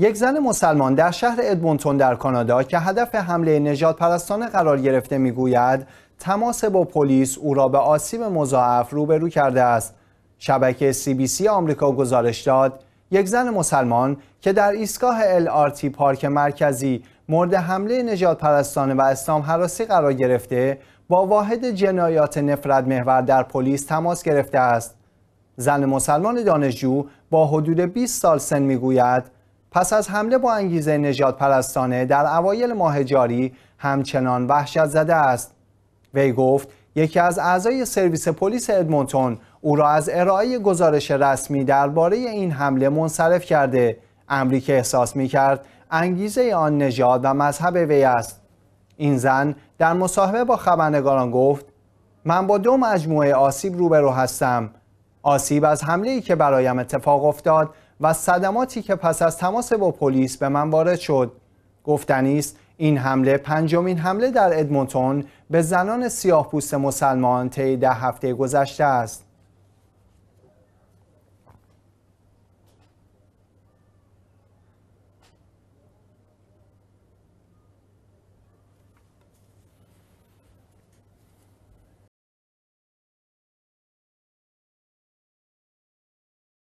یک زن مسلمان در شهر ادمونتون در کانادا که هدف حمله نجات پرستان قرار گرفته میگوید تماس با پلیس او را به آسیب مضاعف روبرو کرده است شبکه سی آمریکا گزارش داد یک زن مسلمان که در ایستگاه تی پارک مرکزی مورد حمله نجات پرستان و اسلام حراسی قرار گرفته با واحد جنایات نفرت محور در پلیس تماس گرفته است زن مسلمان دانشجو با حدود 20 سال سن میگوید پس از حمله با انگیزه نجات پرستانه در اوایل ماه جاری همچنان وحشت زده است وی گفت یکی از اعضای سرویس پلیس ادمونتون او را از ارائه گزارش رسمی درباره این حمله منصرف کرده امری احساس می کرد انگیزه آن نژاد و مذهب وی است این زن در مصاحبه با خبرنگاران گفت من با دو مجموعه آسیب روبرو هستم آسیب از حمله ای که برایم اتفاق افتاد و صدماتی که پس از تماس با پلیس به من وارد شد گفتنی است این حمله پنجمین حمله در ادمونتون به زنان سیاهپوست مسلمان طی ده هفته گذشته است